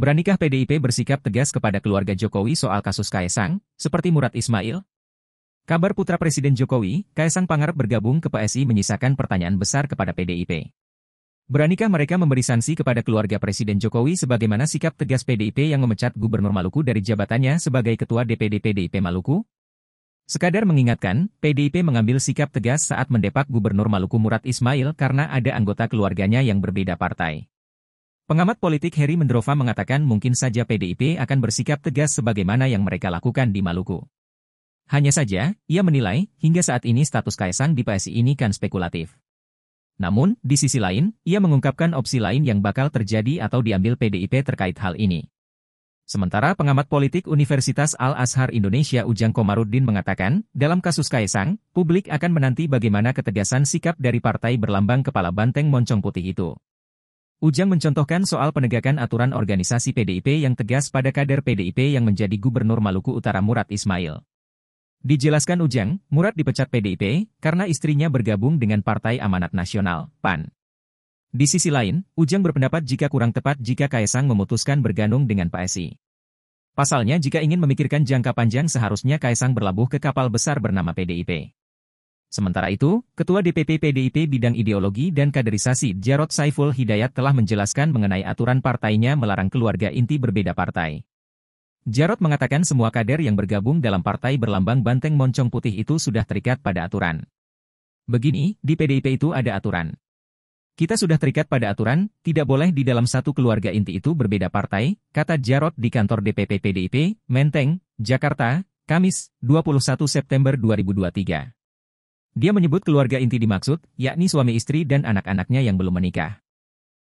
Beranikah PDIP bersikap tegas kepada keluarga Jokowi soal kasus Kaesang, seperti Murad Ismail? Kabar putra Presiden Jokowi, Kaesang Pangarep bergabung ke PSI menyisakan pertanyaan besar kepada PDIP. Beranikah mereka memberi sanksi kepada keluarga Presiden Jokowi sebagaimana sikap tegas PDIP yang memecat Gubernur Maluku dari jabatannya sebagai Ketua DPD PDIP Maluku? Sekadar mengingatkan, PDIP mengambil sikap tegas saat mendepak Gubernur Maluku Murad Ismail karena ada anggota keluarganya yang berbeda partai. Pengamat politik Heri Mendrova mengatakan mungkin saja PDIP akan bersikap tegas sebagaimana yang mereka lakukan di Maluku. Hanya saja, ia menilai, hingga saat ini status Kaisang di PSI ini kan spekulatif. Namun, di sisi lain, ia mengungkapkan opsi lain yang bakal terjadi atau diambil PDIP terkait hal ini. Sementara pengamat politik Universitas Al-Azhar Indonesia Ujang Komarudin mengatakan, dalam kasus Kaisang, publik akan menanti bagaimana ketegasan sikap dari partai berlambang kepala banteng moncong putih itu. Ujang mencontohkan soal penegakan aturan organisasi PDIP yang tegas pada kader PDIP yang menjadi Gubernur Maluku Utara Murad Ismail. Dijelaskan Ujang, Murad dipecat PDIP karena istrinya bergabung dengan Partai Amanat Nasional, PAN. Di sisi lain, Ujang berpendapat jika kurang tepat jika Kaisang memutuskan bergandung dengan PSI. Pasalnya jika ingin memikirkan jangka panjang seharusnya Kaisang berlabuh ke kapal besar bernama PDIP. Sementara itu, Ketua DPP PDIP Bidang Ideologi dan Kaderisasi Jarod Saiful Hidayat telah menjelaskan mengenai aturan partainya melarang keluarga inti berbeda partai. Jarod mengatakan semua kader yang bergabung dalam partai berlambang banteng moncong putih itu sudah terikat pada aturan. Begini, di PDIP itu ada aturan. Kita sudah terikat pada aturan, tidak boleh di dalam satu keluarga inti itu berbeda partai, kata Jarod di kantor DPP PDIP, Menteng, Jakarta, Kamis, 21 September 2023. Dia menyebut keluarga inti dimaksud, yakni suami istri dan anak-anaknya yang belum menikah.